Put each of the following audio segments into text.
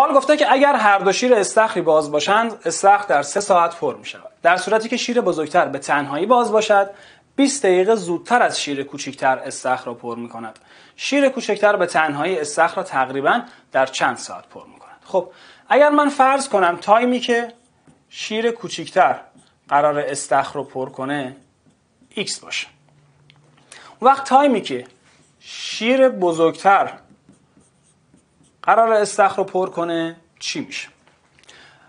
حال گفته که اگر هر دو شیر استخری باز باشند استخر در سه ساعت پر می شود در صورتی که شیر بزرگتر به تنهایی باز باشد 20 دقیقه زودتر از شیر کوچکتر استخر را پر می کند شیر کوچکتر به تنهایی استخر را تقریبا در چند ساعت پر می کند خب اگر من فرض کنم تایمی که شیر کوچکتر قرار استخر رو پر کنه x باشه وقت تایمی که شیر بزرگتر قرار استخر رو پر کنه چی میشه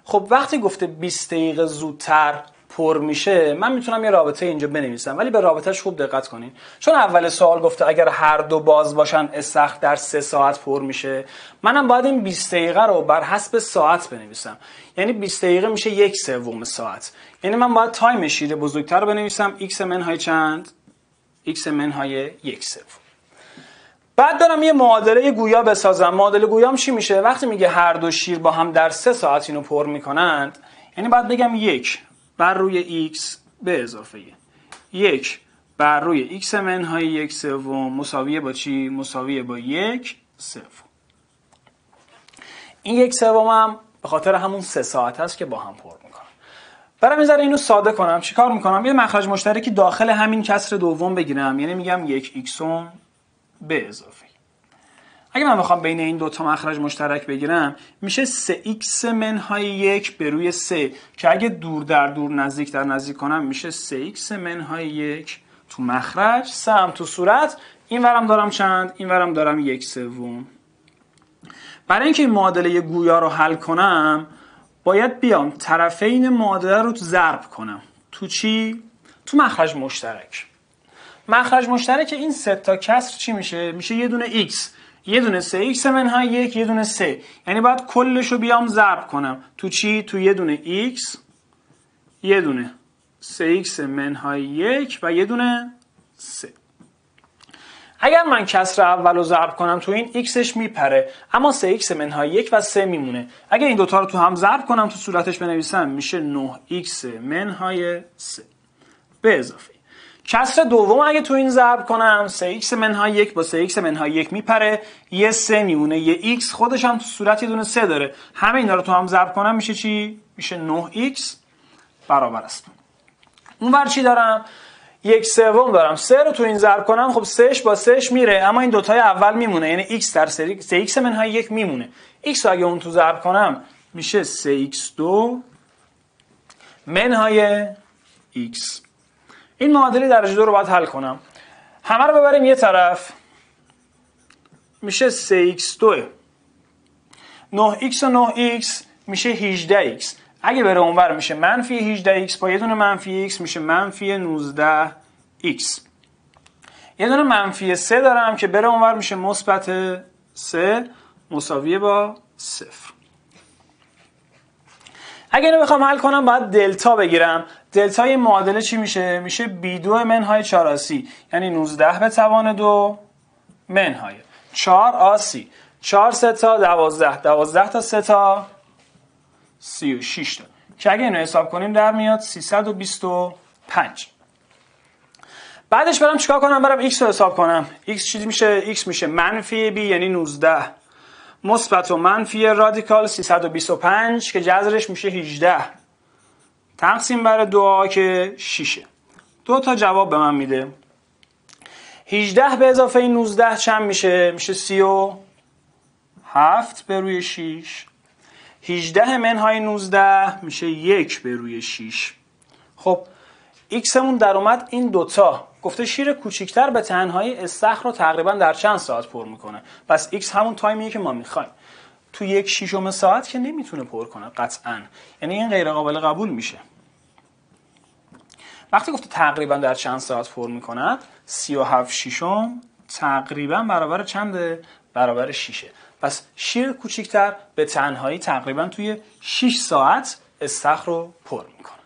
خب وقتی گفته 20 دقیقه زودتر پر میشه من میتونم یه رابطه اینجا بنویسم ولی به رابطهش خوب دقت کنین چون اول سوال گفته اگر هر دو باز باشن استخر در سه ساعت پر میشه منم باید این 20 دقیقه رو بر حسب ساعت بنویسم یعنی 20 دقیقه میشه یک سوم ساعت یعنی من باید تایم شیره بزرگتر رو بنویسم x منهای چند x منهای یک سوم بعد دارم یه معادله گویا بسازم معادله گویام چی میشه وقتی میگه هر دو شیر با هم در سه ساعت اینو پر میکنند یعنی بعد بگم یک بر روی x به اضافه یک بر روی x منهای یک سوم مساویه با چی مساویه با یک سوم این یک سوم هم به خاطر همون سه ساعت است که با هم پر میکنم برم یه اینو ساده کنم چیکار میکنم یه مخرج مشترکی داخل همین کسر دوم بگیرم یعنی میگم یک به اضافه اگه من بخوام بین این دوتا مخرج مشترک بگیرم میشه 3x منهای یک به روی 3 که اگه دور در دور نزدیک در نزدیک کنم میشه 3x منهای یک تو مخرج سم تو صورت این ورم دارم چند این ورم دارم یک سوم برای اینکه این معادله گویا رو حل کنم باید بیام طرفین معادله رو ضرب کنم تو چی؟ تو مخرج مشترک مخرج مشترک این سه تا کسر چی میشه میشه یه دونه x یه دونه سه x منهای یک یه دونه سه یعنی باید کلش رو بیام ضرب کنم تو چی تو یه دونه x یه دونه 3 x منهای یک و یه دونه 3 اگر من کسر اول رو ضرب کنم تو این xش میپره اما سه x منهای یک و سه میمونه اگر این دوتا رو تو هم ضرب کنم تو صورتش بنویسم میشه 9x منهای سه به اضافه کسر دوم اگه تو این ضرب کنم 3x منهای 1 با 3x منهای 1 میپره یه 3 میمونه یه x خودش هم تو صورت یه دونه 3 داره همه این رو تو هم ضرب کنم میشه چی؟ میشه 9x برابر است اون بر چی دارم؟ یک سوم دارم 3 رو تو این ضرب کنم خب 3 با 3 میره اما این دوتای اول میمونه یعنی x در 3x منهای 1 میمونه x اگه اون تو ضرب کنم میشه 3x2 منهای x این معادله درجه دو رو باید حل کنم همه رو ببریم یه طرف میشه 3x2 9x و 9x میشه 18x اگه بره اونور میشه منفی 18x با یه دونه منفی x میشه منفی 19x یه دونه منفی 3 دارم که بره اونور میشه مثبت 3 مساویه با 0 اگه اینو بخوام حل کنم باید دلتا بگیرم دلتای معادله چی میشه؟ میشه بی دو منهای چار آسی یعنی 19 به توان دو منهای چار آسی چار ستا دوازده دوازده تا ستا سی و شیش تا که اگه اینو حساب کنیم در میاد 325 بعدش برم چیکار کنم برم x رو حساب کنم x چیزی میشه x میشه منفی b یعنی 19 مثبت و منفی رادیکال 325 که جذرش میشه 18 تقسیم بر دو که 6 دو تا جواب به من میده 18 به اضافه 19 چند میشه میشه 37 به روی 6 18 منهای 19 میشه یک به روی 6 خب ایکسمون در اومد این دوتا گفته شیر کوچیکتر به تنهایی استخر رو تقریبا در چند ساعت پر میکنه پس ایکس همون تایمیه که ما میخوایم تو یک شیشم ساعت که نمیتونه پر کنه قطعا یعنی این غیر قابل قبول میشه وقتی گفته تقریبا در چند ساعت پر میکند هفت شیشم تقریبا برابر چنده برابر شیشه پس شیر کوچیکتر به تنهایی تقریبا توی 6 ساعت استخر رو پر میکنه